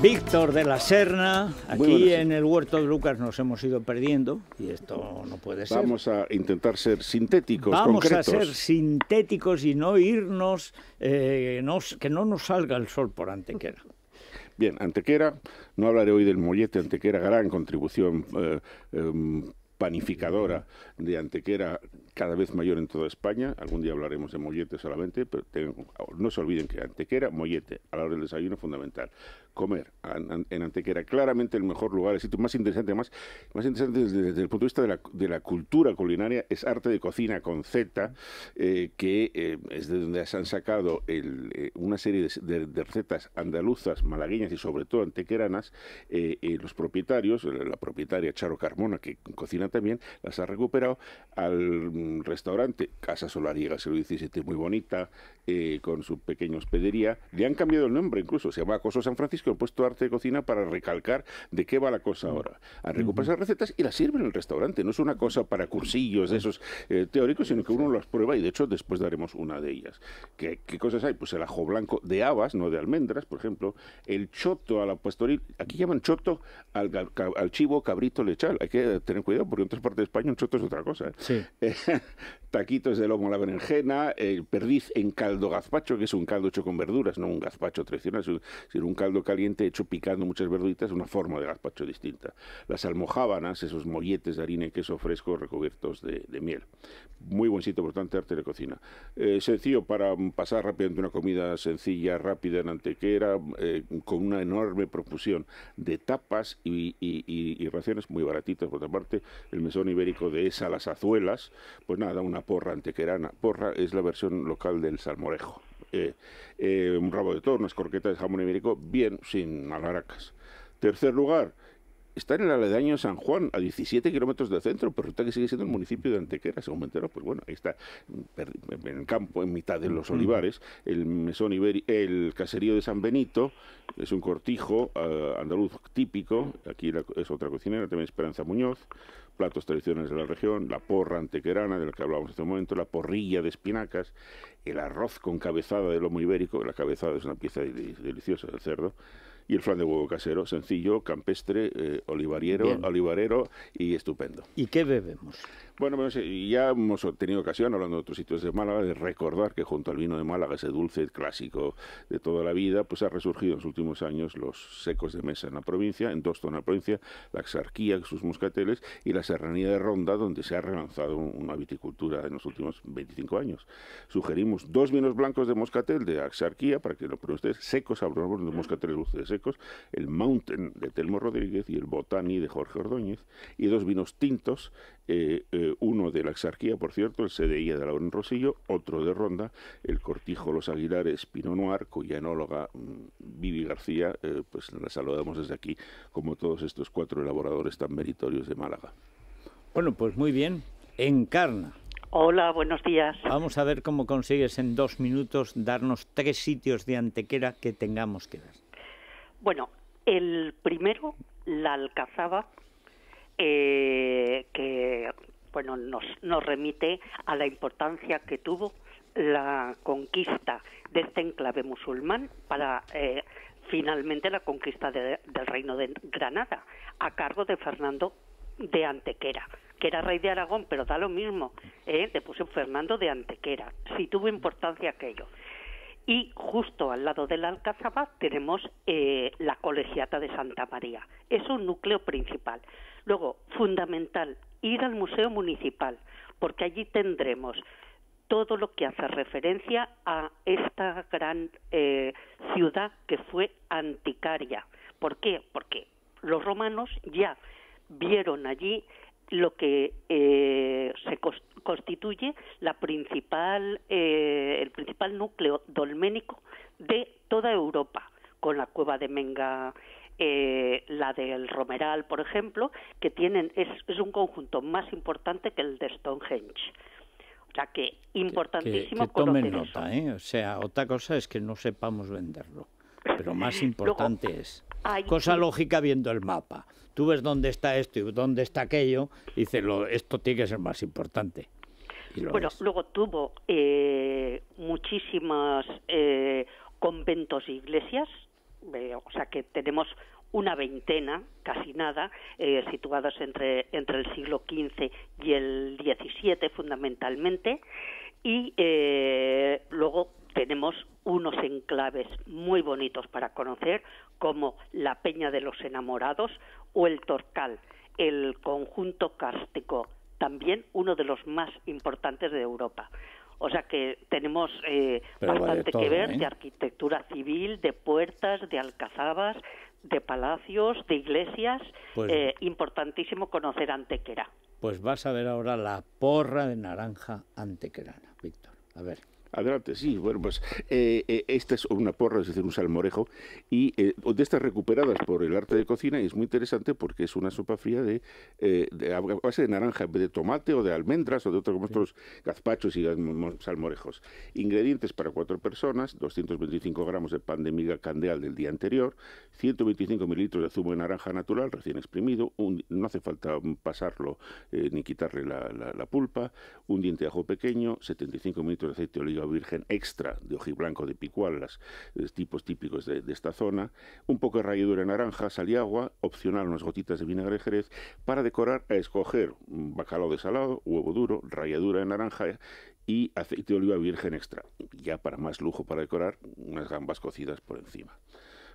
Víctor de la Serna, aquí en el huerto de Lucas nos hemos ido perdiendo y esto no puede ser. Vamos a intentar ser sintéticos, Vamos a ser sintéticos y no irnos, eh, que no nos salga el sol por antequera. Bien, Antequera, no hablaré hoy del mollete, Antequera, gran contribución eh, eh, panificadora de Antequera cada vez mayor en toda España. Algún día hablaremos de Mollete solamente, pero ah, no se olviden que Antequera, Mollete, a la hora del desayuno fundamental. Comer en Antequera, claramente el mejor lugar, el sitio más interesante, más, más interesante desde, el punto de vista de la, de la, cultura culinaria, es arte de cocina con Z, eh, que eh, es de donde se han sacado eh, una serie de, de, recetas andaluzas, malagueñas y sobre todo antequeranas. los propietarios, la propietaria Charo Carmona, que cocina también, las ha recuperado al restaurante, Casa Solariega es muy bonita, eh, con su pequeña hospedería. Le han cambiado el nombre incluso, se llama Acoso San Francisco, han puesto arte de cocina para recalcar de qué va la cosa mm. ahora. Han recuperado esas recetas y las sirven en el restaurante. No es una cosa para cursillos de esos eh, teóricos, sino que uno las prueba y de hecho después daremos una de ellas. ¿Qué, cosas hay? Pues el ajo blanco de habas, no de almendras, por ejemplo. El choto a la pastoril. Aquí llaman choto al, chivo cabrito lechal. Hay que tener cuidado porque en otras partes de España un choto es otra cosa. ¿eh? taquitos de lomo a la berenjena, perdiz en caldo gazpacho, que es un caldo hecho con verduras, no un gazpacho tradicional, sino un caldo caliente hecho picando muchas verduritas, una forma de gazpacho distinta. Las almojábanas, esos molletes de harina y queso fresco recubiertos de, miel. Muy buen sitio, por tanto, arte de cocina. Eh, sencillo para pasar rápidamente una comida sencilla, rápida en Antequera, eh, con una enorme profusión de tapas y, y raciones muy baratitas, por otra parte, el mesón ibérico de esa, las azuelas, pues nada, una porra antequerana. Porra es la versión local del salmorejo. Eh, eh, un rabo de toro, unas corquetas de jamón ibérico, bien sin alaracas. Tercer lugar, está en el aledaño de San Juan, a 17 kilómetros del centro, pero resulta que sigue siendo el municipio de Antequera, según me entero, pues bueno, ahí está, en el campo, en mitad de los olivares, el mesón el caserío de San Benito, es un cortijo ah, andaluz típico, aquí es otra cocinera, también Esperanza Muñoz, platos tradicionales de la región, la porra antequerana, de la que hablábamos en este momento, la porrilla de espinacas, el arroz con cabezada de lomo ibérico, la cabezada es una pieza deliciosa del cerdo, y el flan de huevo casero, sencillo, campestre, eh, olivariero, olivarero y estupendo. ¿Y qué bebemos? Bueno, pues, eh, ya hemos tenido ocasión, hablando de otros sitios de Málaga, de recordar que junto al vino de Málaga, ese dulce clásico de toda la vida, pues ha resurgido en los últimos años los secos de mesa en la provincia, en dos zonas de la provincia, la Axarquía, sus moscateles, y la Serranía de Ronda, donde se ha relanzado una viticultura en los últimos 25 años. Sugerimos dos vinos blancos de moscatel de Axarquía, para que lo prueben ustedes, secos, hablamos de moscatel dulces, de el Mountain de Telmo Rodríguez y el Botani de Jorge Ordóñez, y dos vinos tintos, eh, eh, uno de la exarquía, por cierto, el CDI de Laurent Rosillo, otro de Ronda, el Cortijo Los Aguilares Pinot Noir, cuya enóloga mm, Vivi García, eh, pues la saludamos desde aquí, como todos estos cuatro elaboradores tan meritorios de Málaga. Bueno, pues muy bien, encarna. Hola, buenos días. Vamos a ver cómo consigues en dos minutos darnos tres sitios de Antequera que tengamos que dar. Bueno, el primero, la alcazaba, eh, que bueno, nos, nos remite a la importancia que tuvo la conquista de este enclave musulmán para eh, finalmente la conquista del reino de Granada a cargo de Fernando de Antequera, que era rey de Aragón, pero da lo mismo, ¿eh? le puso Fernando de Antequera, si tuvo importancia aquello y justo al lado de la Alcazaba tenemos eh, la Colegiata de Santa María. Es un núcleo principal. Luego, fundamental, ir al Museo Municipal, porque allí tendremos todo lo que hace referencia a esta gran eh, ciudad que fue anticaria. ¿Por qué? Porque los romanos ya vieron allí lo que eh, se constituye eh, el principal núcleo dolménico de toda Europa, con la cueva de Menga, eh, la del Romeral, por ejemplo, que tienen es, un conjunto más importante que el de Stonehenge. O sea que importantísimo. Que, tomen nota, ¿eh? O sea, otra cosa es que no sepamos venderlo, pero más importante es cosa lógica viendo el mapa. Tú ves dónde está esto y dónde está aquello, y dices, esto tiene que ser más importante. Bueno, luego tuvo eh, muchísimas eh, conventos e iglesias, eh, o sea que tenemos una veintena, casi nada, eh, situados entre, entre el siglo XV y el XVII fundamentalmente, y eh, luego tenemos unos enclaves muy bonitos para conocer, como la Peña de los Enamorados o el Torcal, el conjunto cárstico, también uno de los más importantes de Europa. O sea que tenemos eh, bastante que ver ¿eh? de arquitectura civil, de puertas, de alcazabas, de palacios, de iglesias. Pues eh, importantísimo conocer Antequera. Pues vas a ver ahora la porra de naranja antequerana, Víctor. A ver. Adelante, sí. Bueno, pues eh, eh, esta es una porra, es decir, un salmorejo, y eh, de estas recuperadas por el arte de cocina, y es muy interesante porque es una sopa fría de, a base de naranja, de tomate o de almendras o de otros, como estos gazpachos y salmorejos. Ingredientes para cuatro personas, 225 gramos de pan de miga candeal del día anterior, 125 mililitros de zumo de naranja natural recién exprimido, no hace falta pasarlo ni quitarle la, la, pulpa, un diente de ajo pequeño, 75 mililitros de aceite de oliva virgen extra de ojiblanco de picualas, tipos típicos de, de, esta zona, un poco de ralladura de naranja, sal y agua, opcional unas gotitas de vinagre de jerez, para decorar a escoger bacalao desalado, huevo duro, ralladura de naranja y aceite de oliva virgen extra. Ya para más lujo para decorar, unas gambas cocidas por encima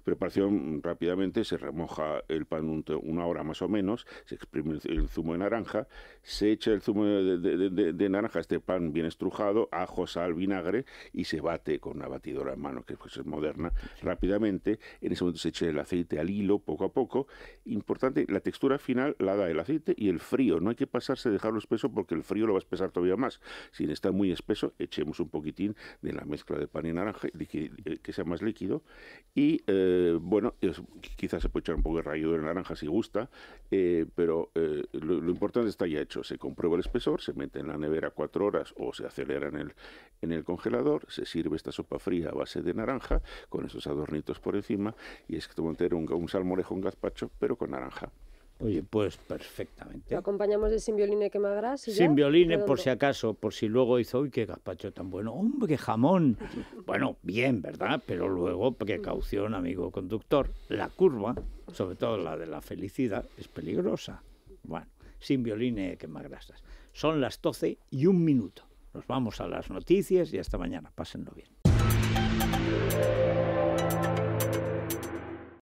preparación mm, rápidamente se remoja el pan una hora más o menos, se exprime el, zumo de naranja, se echa el zumo de, naranja, este pan bien estrujado, ajo, sal, vinagre y se bate con una batidora en mano que pues, es moderna rápidamente. En ese momento se echa el aceite al hilo poco a poco. Importante, la textura final la da el aceite y el frío. No hay que pasarse, dejarlo espeso porque el frío lo va a espesar todavía más. Si está muy espeso, echemos un poquitín de la mezcla de pan y naranja eh, que sea más líquido y eh, eh, bueno, quizás se puede echar un poco de rayo de naranja si gusta, eh, pero eh, lo, importante está ya hecho. Se comprueba el espesor, se mete en la nevera cuatro horas o se acelera en el, congelador, se sirve esta sopa fría a base de naranja con esos adornitos por encima y es que te un, un salmorejo, en gazpacho, pero con naranja. Oye, pues perfectamente. Lo acompañamos de Sin Violine Quemagras. Y sin ya? Eh, por si acaso, por si luego hizo, uy, qué gazpacho tan bueno, hombre, jamón. bueno, bien, ¿verdad? Pero luego, precaución, amigo conductor, la curva, sobre todo la de la felicidad, es peligrosa. Bueno, Sin y Quemagrasas. Son las 12 y un minuto. Nos vamos a las noticias y hasta mañana. Pásenlo bien.